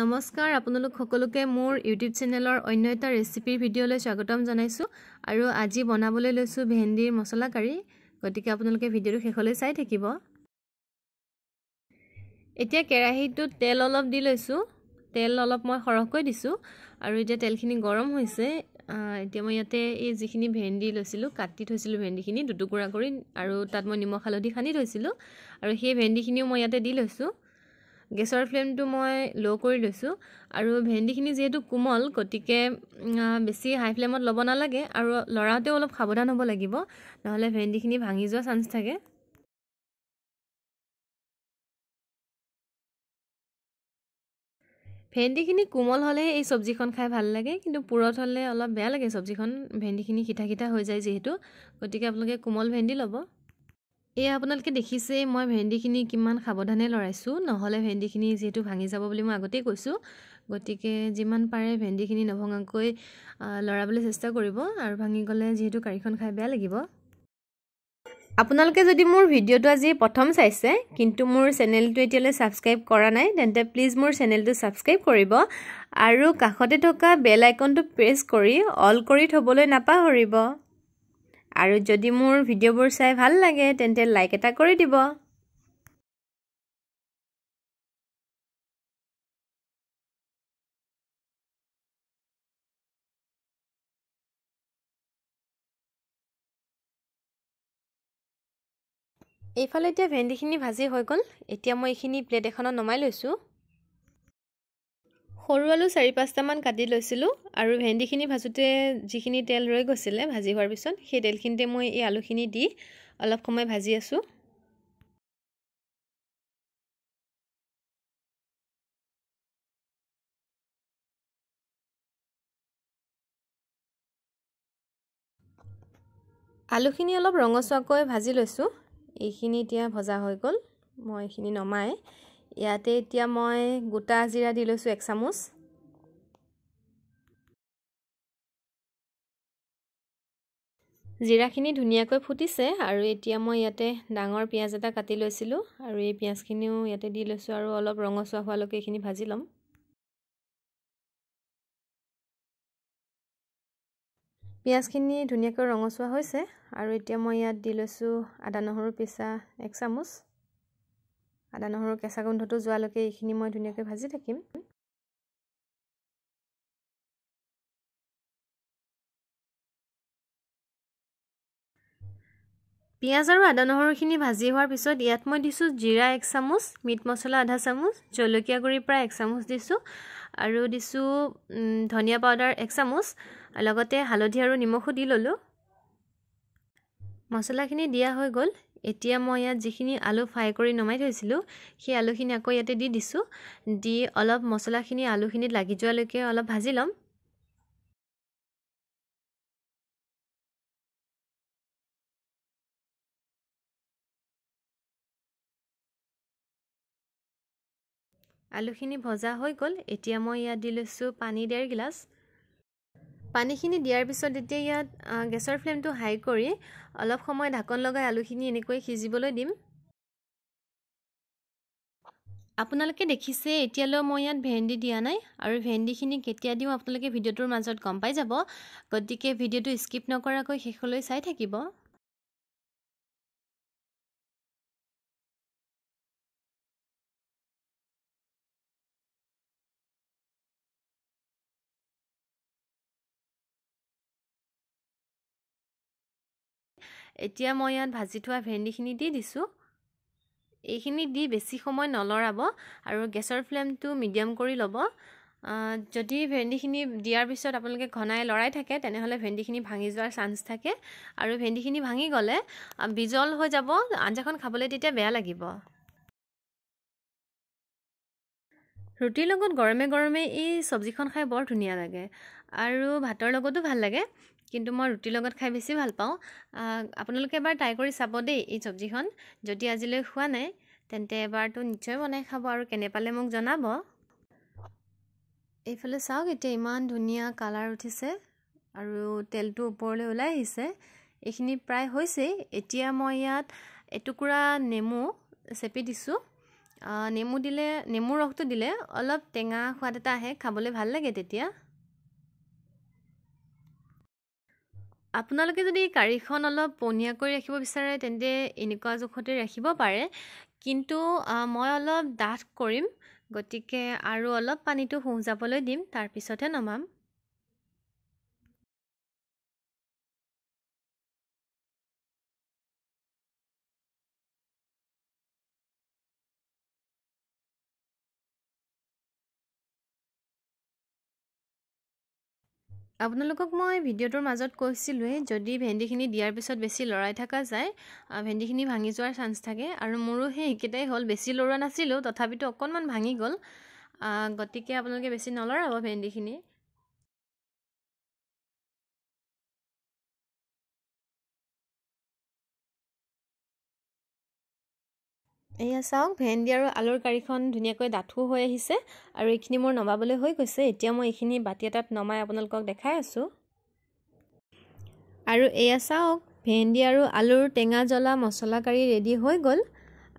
নমস্কাৰ আপোনালোক সকলোকে মোৰ ইউটিউব চেনেলৰ অন্য এটা ৰেচিপিৰ ভিডিঅ'লৈ স্বাগতম জনাইছোঁ আৰু আজি বনাবলৈ লৈছোঁ ভেন্দিৰ মছলা কাৰী গতিকে আপোনালোকে ভিডিঅ'টো শেষলৈ চাই থাকিব এতিয়া কেৰাহীটোত তেল অলপ দি লৈছোঁ তেল অলপ মই সৰহকৈ দিছোঁ আৰু এতিয়া তেলখিনি গৰম হৈছে এতিয়া মই ইয়াতে এই যিখিনি ভেন্দি লৈছিলোঁ কাটি থৈছিলোঁ ভেন্দিখিনি দুটুকুৰা কৰি আৰু তাত মই নিমখ হালধি সানি থৈছিলোঁ আৰু সেই ভেন্দিখিনিও মই ইয়াতে দি লৈছোঁ গেছৰ ফ্লেমটো মই লো কৰি লৈছোঁ আৰু ভেন্দিখিনি যিহেতু কোমল গতিকে বেছি হাই ফ্লেমত ল'ব নালাগে আৰু লৰাওঁতেও অলপ সাৱধান হ'ব লাগিব নহ'লে ভেন্দিখিনি ভাঙি যোৱা চান্স থাকে ভেন্দিখিনি কোমল হ'লেহে এই চব্জিখন খাই ভাল লাগে কিন্তু পুৰঠ হ'লে অলপ বেয়া লাগে চব্জিখন ভেন্দিখিনি সিতা সিতা হৈ যায় যিহেতু গতিকে আপোনালোকে কোমল ভেন্দি ল'ব এয়া আপোনালোকে দেখিছেই মই ভেন্দিখিনি কিমান সাৱধানে লৰাইছোঁ নহ'লে ভেন্দিখিনি যিহেতু ভাঙি যাব বুলি মই আগতেই কৈছোঁ গতিকে যিমান পাৰে ভেন্দিখিনি নভঙাকৈ লৰাবলৈ চেষ্টা কৰিব আৰু ভাঙি গ'লে যিহেতু কাৰীখন খাই বেয়া লাগিব আপোনালোকে যদি মোৰ ভিডিঅ'টো আজি প্ৰথম চাইছে কিন্তু মোৰ চেনেলটো এতিয়ালৈ ছাবস্ক্ৰাইব কৰা নাই তেন্তে প্লিজ মোৰ চেনেলটো ছাবস্ক্ৰাইব কৰিব আৰু কাষতে থকা বেল আইকনটো প্ৰেছ কৰি অল কৰি থ'বলৈ নাপাহৰিব আৰু যদি মোৰ ভিডিঅ'বোৰ চাই ভাল লাগে তেন্তে লাইক এটা কৰি দিব এইফালে এতিয়া ভেন্দিখিনি ভাজি হৈ গ'ল এতিয়া মই এইখিনি প্লেট এখনত নমাই লৈছোঁ সৰু আলু চাৰি পাঁচটামান কাটি লৈছিলোঁ আৰু ভেন্দিখিনি ভাজোঁতে যিখিনি তেল ৰৈ গৈছিলে ভাজি হোৱাৰ পিছত সেই তেলখিনিতে মই এই আলুখিনি দি অলপ সময় ভাজি আছোঁ আলুখিনি অলপ ৰঙচুৱাকৈ ভাজি লৈছোঁ এইখিনি এতিয়া ভজা হৈ গ'ল মই এইখিনি নমাই ইয়াতে এতিয়া মই গোটা জিৰা দি লৈছোঁ এক চামুচ জিৰাখিনি ধুনীয়াকৈ ফুটিছে আৰু এতিয়া মই ইয়াতে ডাঙৰ পিঁয়াজ এটা কাটি লৈছিলোঁ আৰু এই পিঁয়াজখিনিও ইয়াতে দি লৈছোঁ আৰু অলপ ৰঙচুৱা হোৱালৈকে এইখিনি ভাজি ল'ম পিঁয়াজখিনি ধুনীয়াকৈ ৰঙচুৱা হৈছে আৰু এতিয়া মই ইয়াত দি লৈছোঁ আদা নহৰু পিচা এক চামুচ আদা নহৰু কেঁচা গোন্ধটো যোৱালৈকে এইখিনি মই ধুনীয়াকৈ ভাজি থাকিম পিঁয়াজ আৰু আদা নহৰুখিনি ভাজি হোৱাৰ পিছত ইয়াত মই দিছোঁ জিৰা এক চামুচ মিট মচলা আধা চামুচ জলকীয়া গুড়িৰ পৰা এক চামুচ দিছোঁ আৰু দিছোঁ ধনিয়া পাউডাৰ এক চামুচ লগতে হালধি আৰু নিমখো দি ল'লোঁ মচলাখিনি দিয়া হৈ গ'ল এতিয়া মই ইয়াত যিখিনি আলু ফ্ৰাই কৰি নমাই থৈছিলোঁ সেই আলুখিনি আকৌ ইয়াতে দি দিছোঁ দি অলপ মছলাখিনি আলুখিনিত লাগি যোৱালৈকে অলপ ভাজি ল'ম আলুখিনি ভজা হৈ গ'ল এতিয়া মই ইয়াত দি লৈছোঁ পানী ডেৰ গিলাছ পানীখিনি দিয়াৰ পিছত এতিয়া ইয়াত গেছৰ ফ্লেমটো হাই কৰি অলপ সময় ঢাকন লগাই আলুখিনি এনেকৈ সিজিবলৈ দিম আপোনালোকে দেখিছে এতিয়ালৈ মই ইয়াত ভেন্দি দিয়া নাই আৰু ভেন্দিখিনি কেতিয়া দিওঁ আপোনালোকে ভিডিঅ'টোৰ মাজত গম পাই যাব গতিকে ভিডিঅ'টো স্কিপ নকৰাকৈ শেষলৈ চাই থাকিব এতিয়া মই ইয়াত ভাজি থোৱা ভেন্দিখিনি দি দিছোঁ এইখিনি দি বেছি সময় নলৰাব আৰু গেছৰ ফ্লেমটো মিডিয়াম কৰি ল'ব যদি ভেন্দিখিনি দিয়াৰ পিছত আপোনালোকে ঘনাই লৰাই থাকে তেনেহ'লে ভেন্দিখিনি ভাঙি যোৱাৰ চান্স থাকে আৰু ভেন্দিখিনি ভাঙি গ'লে বিজল হৈ যাব আঞ্জাখন খাবলৈ তেতিয়া বেয়া লাগিব ৰুটিৰ লগত গৰমে গৰমে এই চব্জিখন খাই বৰ ধুনীয়া লাগে আৰু ভাতৰ লগতো ভাল লাগে কিন্তু মই ৰুটিৰ লগত খাই বেছি ভাল পাওঁ আপোনালোকে এবাৰ ট্ৰাই কৰি চাব দেই এই চব্জিখন যদি আজিলৈ খোৱা নাই তেন্তে এবাৰতো নিশ্চয় বনাই খাব আৰু কেনে পালে মোক জনাব এইফালে চাওক এতিয়া ইমান ধুনীয়া কালাৰ উঠিছে আৰু তেলটো ওপৰলৈ ওলাই আহিছে এইখিনি প্ৰায় হৈছেই এতিয়া মই ইয়াত এটুকুৰা নেমু চেপি দিছোঁ নেমু দিলে নেমুৰ ৰসটো দিলে অলপ টেঙা সোৱাদ এটা আহে খাবলৈ ভাল লাগে তেতিয়া আপোনালোকে যদি গাড়ীখন অলপ পনীয়াকৈ ৰাখিব বিচাৰে তেন্তে এনেকুৱা জোখতে ৰাখিব পাৰে কিন্তু মই অলপ ডাঠ কৰিম গতিকে আৰু অলপ পানীটো শুহ যাবলৈ দিম তাৰপিছতহে নমাম আপোনালোকক মই ভিডিঅ'টোৰ মাজত কৈছিলোঁৱেই যদি ভেন্দিখিনি দিয়াৰ পিছত বেছি লৰাই থকা যায় ভেন্দিখিনি ভাঙি যোৱাৰ চান্স থাকে আৰু মোৰো সেই সেইকেইটাই হ'ল বেছি লৰোৱা নাছিলোঁ তথাপিতো অকণমান ভাঙি গ'ল গতিকে আপোনালোকে বেছি নলৰাব ভেন্দিখিনি এয়া চাওক ভেন্দি আৰু আলুৰ কাৰীখন ধুনীয়াকৈ ডাঠো হৈ আহিছে আৰু এইখিনি মোৰ নমাবলৈ হৈ গৈছে এতিয়া মই এইখিনি বাতি এটাত নমাই আপোনালোকক দেখাই আছোঁ আৰু এয়া চাওক ভেন্দি আৰু আলুৰ টেঙা জ্বলা মছলা কাৰী ৰেডি হৈ গ'ল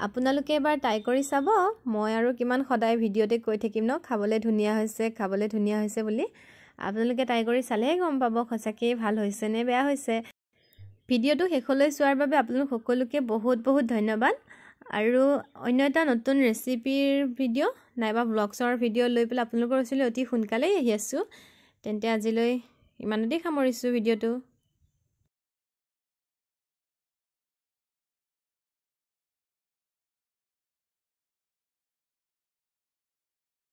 আপোনালোকে এবাৰ ট্ৰাই কৰি চাব মই আৰু কিমান সদায় ভিডিঅ'তে কৈ থাকিম ন খাবলৈ ধুনীয়া হৈছে খাবলৈ ধুনীয়া হৈছে বুলি আপোনালোকে ট্ৰাই কৰি চালেহে গম পাব সঁচাকৈয়ে ভাল হৈছে নে বেয়া হৈছে ভিডিঅ'টো শেষলৈ চোৱাৰ বাবে আপোনালোক সকলোকে বহুত বহুত ধন্যবাদ আৰু অন্য এটা নতুন ৰেচিপিৰ ভিডিঅ' নাইবা ব্লগছৰ ভিডিঅ' লৈ পেলাই আপোনালোকৰ ওচৰলৈ অতি সোনকালেই আহি আছোঁ তেন্তে আজিলৈ ইমানতেই সামৰিছোঁ ভিডিঅ'টো